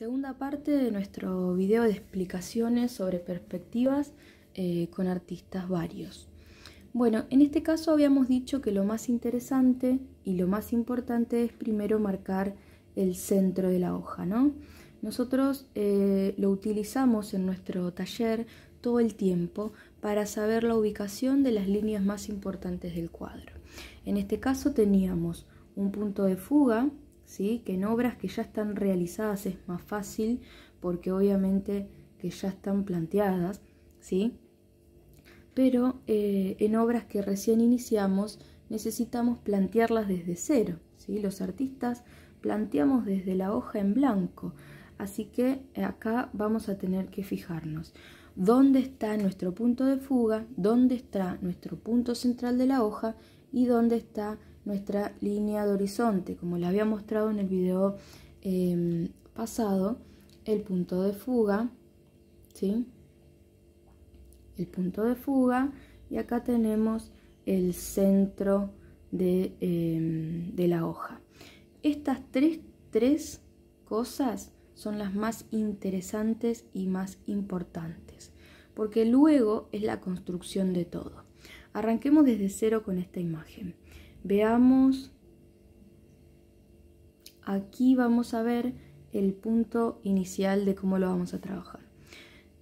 Segunda parte de nuestro video de explicaciones sobre perspectivas eh, con artistas varios. Bueno, en este caso habíamos dicho que lo más interesante y lo más importante es primero marcar el centro de la hoja, ¿no? Nosotros eh, lo utilizamos en nuestro taller todo el tiempo para saber la ubicación de las líneas más importantes del cuadro. En este caso teníamos un punto de fuga, que en obras que ya están realizadas es más fácil porque obviamente que ya están planteadas, ¿sí? pero eh, en obras que recién iniciamos necesitamos plantearlas desde cero. ¿sí? Los artistas planteamos desde la hoja en blanco, así que eh, acá vamos a tener que fijarnos dónde está nuestro punto de fuga, dónde está nuestro punto central de la hoja y dónde está nuestra línea de horizonte. Como la había mostrado en el video em, pasado, el punto de fuga, ¿sí? El punto de fuga y acá tenemos el centro de, em, de la hoja. Estas tres, tres cosas son las más interesantes y más importantes, porque luego es la construcción de todo. Arranquemos desde cero con esta imagen. Veamos, aquí vamos a ver el punto inicial de cómo lo vamos a trabajar.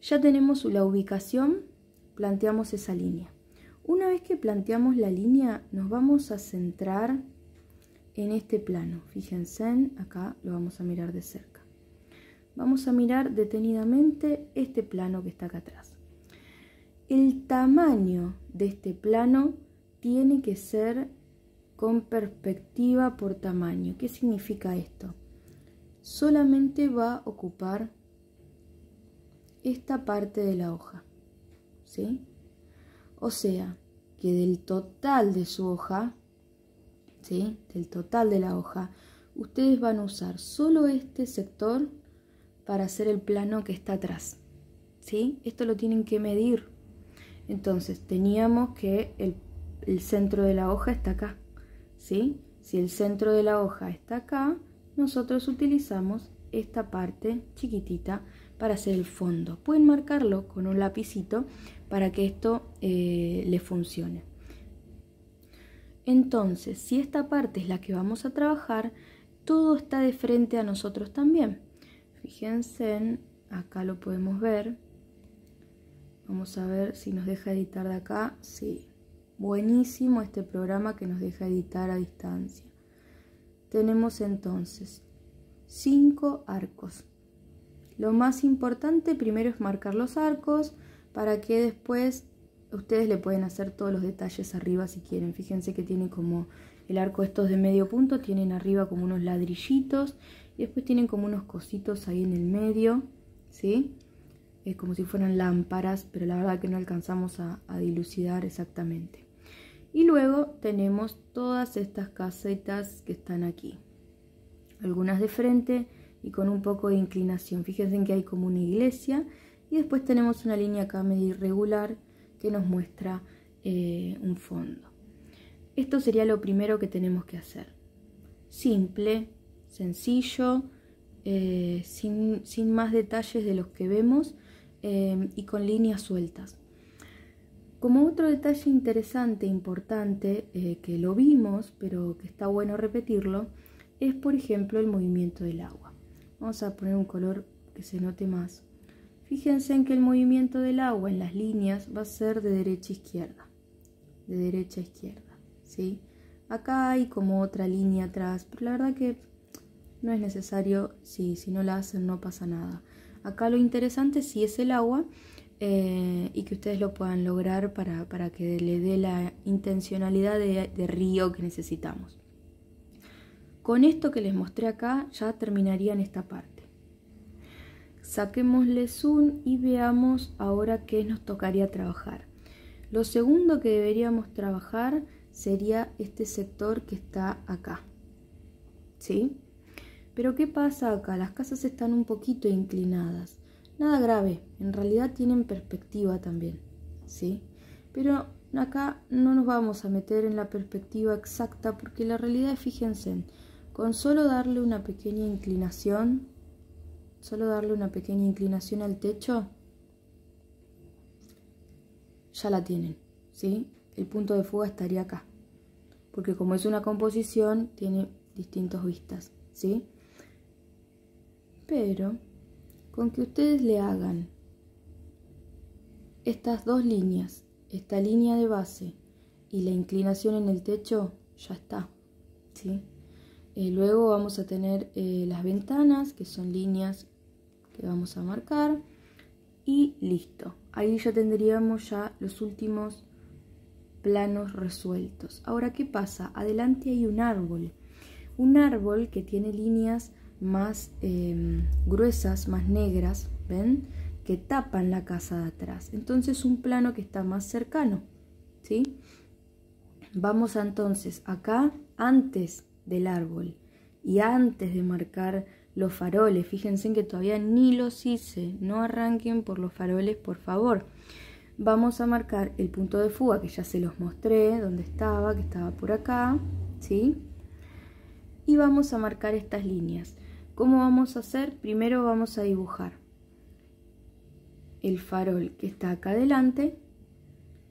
Ya tenemos la ubicación, planteamos esa línea. Una vez que planteamos la línea, nos vamos a centrar en este plano. Fíjense, acá lo vamos a mirar de cerca. Vamos a mirar detenidamente este plano que está acá atrás. El tamaño de este plano tiene que ser con perspectiva por tamaño. ¿Qué significa esto? Solamente va a ocupar esta parte de la hoja. ¿Sí? O sea, que del total de su hoja, ¿sí? Del total de la hoja, ustedes van a usar solo este sector para hacer el plano que está atrás. ¿Sí? Esto lo tienen que medir. Entonces, teníamos que el, el centro de la hoja está acá. Si el centro de la hoja está acá, nosotros utilizamos esta parte chiquitita para hacer el fondo. Pueden marcarlo con un lapicito para que esto eh, le funcione. Entonces, si esta parte es la que vamos a trabajar, todo está de frente a nosotros también. Fíjense, acá lo podemos ver. Vamos a ver si nos deja editar de acá. Sí, Buenísimo este programa que nos deja editar a distancia. Tenemos entonces cinco arcos. Lo más importante primero es marcar los arcos para que después ustedes le pueden hacer todos los detalles arriba si quieren. Fíjense que tiene como el arco estos de medio punto, tienen arriba como unos ladrillitos y después tienen como unos cositos ahí en el medio, ¿sí? Es como si fueran lámparas, pero la verdad que no alcanzamos a dilucidar exactamente. Y luego tenemos todas estas casetas que están aquí. Algunas de frente y con un poco de inclinación. Fíjense que hay como una iglesia. Y después tenemos una línea acá medio irregular que nos muestra eh, un fondo. Esto sería lo primero que tenemos que hacer. Simple, sencillo, eh, sin, más detalles de los que vemos eh, y con líneas sueltas. Como otro detalle interesante, e importante, eh, que lo vimos, pero que está bueno repetirlo, es por ejemplo el movimiento del agua. Vamos a poner un color que se note más. Fíjense en que el movimiento del agua en las líneas va a ser de derecha a izquierda. De derecha a izquierda, ¿sí? Acá hay como otra línea atrás, pero la verdad que no es necesario, si no la hacen no pasa nada. Acá lo interesante sí es el agua eh, y que ustedes lo puedan lograr para, que le dé la intencionalidad de, río que necesitamos. Con esto que les mostré acá ya terminaría en esta parte. Saquémosle zoom y veamos ahora qué nos tocaría trabajar. Lo segundo que deberíamos trabajar sería este sector que está acá. ¿Sí? Pero ¿qué pasa acá? Las casas están un poquito inclinadas. Nada grave, en realidad tienen perspectiva también, ¿sí? Pero acá no nos vamos a meter en la perspectiva exacta porque la realidad, fíjense, con solo darle una pequeña inclinación, solo darle una pequeña inclinación al techo, ya la tienen, ¿sí? El punto de fuga estaría acá, porque como es una composición, tiene distintos vistas, ¿sí? Pero con que ustedes le hagan estas dos líneas, esta línea de base y la inclinación en el techo, ya está. ¿sí? Eh, luego vamos a tener eh, las ventanas, que son líneas que vamos a marcar. Y listo. Ahí ya tendríamos ya los últimos planos resueltos. Ahora, ¿qué pasa? Adelante hay un árbol. Un árbol que tiene líneas más em, gruesas, más negras, ¿ven? Que tapan la casa de atrás. Entonces un plano que está más cercano, ¿sí? Vamos entonces acá antes del árbol y antes de marcar los faroles. Fíjense que todavía ni los hice. No arranquen por los faroles, por favor. Vamos a marcar el punto de fuga que ya se los mostré, donde estaba, que estaba por acá, ¿sí? Y vamos a marcar estas líneas. ¿Cómo vamos a hacer? Primero vamos a dibujar el farol que está acá adelante,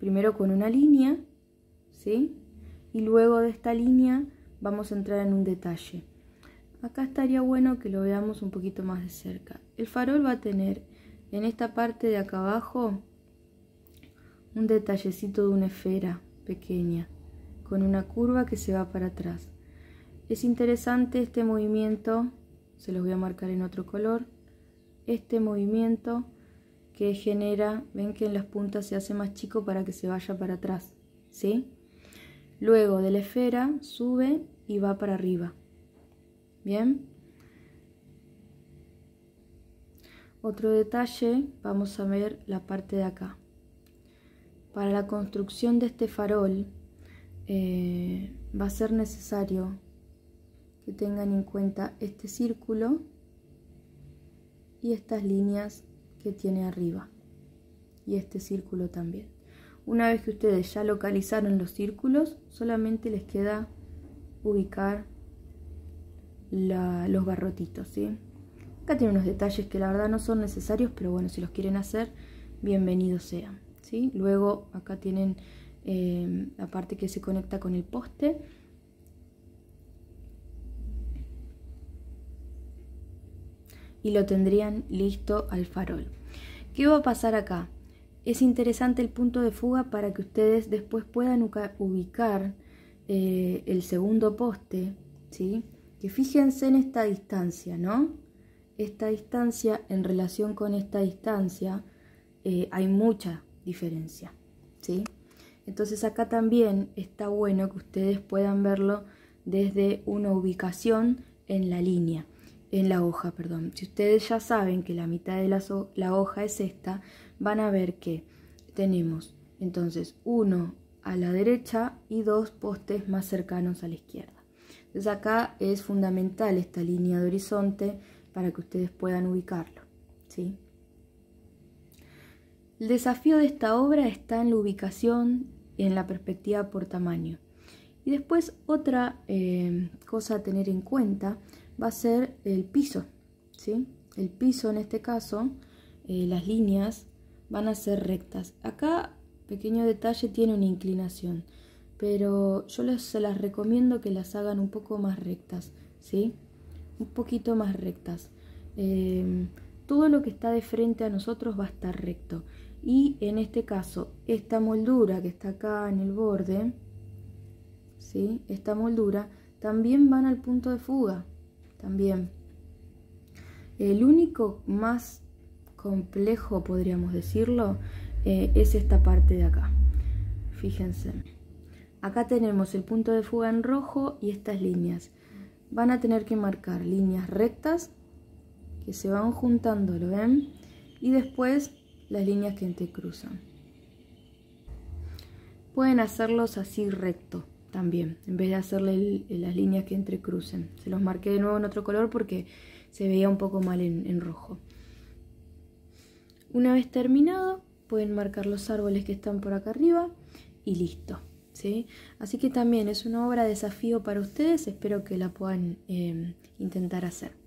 primero con una línea, ¿sí? Y luego de esta línea vamos a entrar en un detalle. Acá estaría bueno que lo veamos un poquito más de cerca. El farol va a tener en esta parte de acá abajo un detallecito de una esfera pequeña, con una curva que se va para atrás. Es interesante este movimiento se los voy a marcar en otro color, este movimiento que genera, ven que en las puntas se hace más chico para que se vaya para atrás, ¿sí? Luego de la esfera sube y va para arriba, ¿bien? Otro detalle, vamos a ver la parte de acá. Para la construcción de este farol eh, va a ser necesario que tengan en cuenta este círculo y estas líneas que tiene arriba y este círculo también. Una vez que ustedes ya localizaron los círculos, solamente les queda ubicar los barrotitos. ¿sí? Acá tienen unos detalles que la verdad no son necesarios, pero bueno, si los quieren hacer, bienvenidos sean. ¿sí? Luego acá tienen eh, la parte que se conecta con el poste y lo tendrían listo al farol. ¿Qué va a pasar acá? Es interesante el punto de fuga para que ustedes después puedan ubicar eh, el segundo poste, ¿sí? Que fíjense en esta distancia, ¿no? Esta distancia en relación con esta distancia eh, hay mucha diferencia, ¿sí? Entonces acá también está bueno que ustedes puedan verlo desde una ubicación en la línea en la hoja, perdón. Si ustedes ya saben que la mitad de la, hoja es esta, van a ver que tenemos entonces uno a la derecha y dos postes más cercanos a la izquierda. Entonces acá es fundamental esta línea de horizonte para que ustedes puedan ubicarlo. ¿sí? El desafío de esta obra está en la ubicación y en la perspectiva por tamaño. Y después otra eh, cosa a tener en cuenta va a ser el piso, ¿sí? El piso en este caso, eh, las líneas van a ser rectas. Acá, pequeño detalle, tiene una inclinación, pero yo se las recomiendo que las hagan un poco más rectas, ¿sí? Un poquito más rectas. Em, todo lo que está de frente a nosotros va a estar recto. Y en este caso, esta moldura que está acá en el borde, ¿sí? Esta moldura, también van al punto de fuga también. El único más complejo, podríamos decirlo, eh, es esta parte de acá. Fíjense. Acá tenemos el punto de fuga en rojo y estas líneas. Van a tener que marcar líneas rectas que se van juntando, ¿lo ven? Y después las líneas que entrecruzan. Pueden hacerlos así recto también, en vez de hacerle eh, las líneas que entrecrucen. Se los marqué de nuevo en otro color porque se veía un poco mal en, rojo. Una vez terminado, pueden marcar los árboles que están por acá arriba y listo. ¿sí? Así que también es una obra de desafío para ustedes, espero que la puedan eh, intentar hacer.